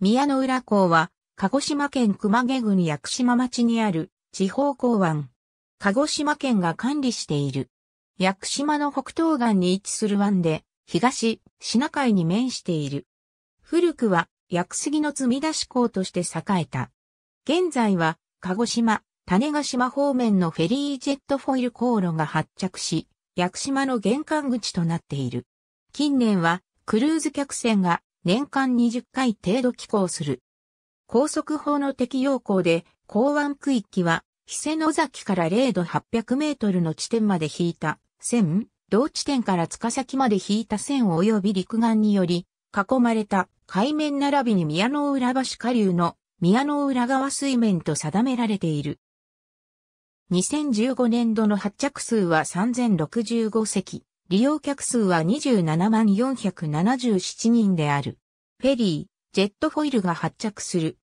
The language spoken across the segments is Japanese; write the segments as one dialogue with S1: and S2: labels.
S1: 宮の浦港は、鹿児島県熊毛郡屋久島町にある地方港湾。鹿児島県が管理している。屋久島の北東岸に位置する湾で、東、シナ海に面している。古くは、屋久杉の積み出し港として栄えた。現在は、鹿児島、種ヶ島方面のフェリージェットフォイル航路が発着し、屋久島の玄関口となっている。近年は、クルーズ客船が年間20回程度寄港する。高速法の適用港で、港湾区域は、伊勢野崎から0度800メートルの地点まで引いた線、同地点から塚崎まで引いた線及び陸岸により、囲まれた海面並びに宮の浦橋下流の宮の浦川水面と定められている。2015年度の発着数は3065隻。利用客数は27万477人である。フェリー、ジェットフォイルが発着する。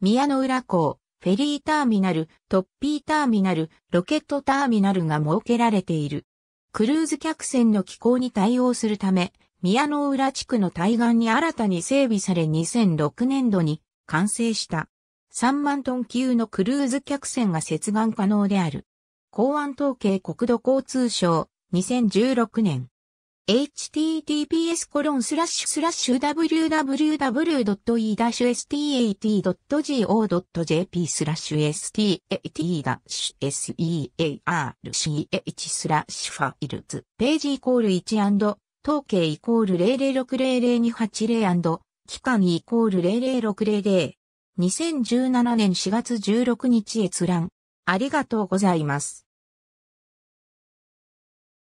S1: 宮の浦港、フェリーターミナル、トッピーターミナル、ロケットターミナルが設けられている。クルーズ客船の機構に対応するため、宮の浦地区の対岸に新たに整備され2006年度に完成した。3万トン級のクルーズ客船が接岸可能である。港湾統計国土交通省2016年。https www.e-stat.go.jp stat-search f i l e s ページイコール1統計イコール006000280期間イコール00600 2017年4月16日閲覧ありがとうございます。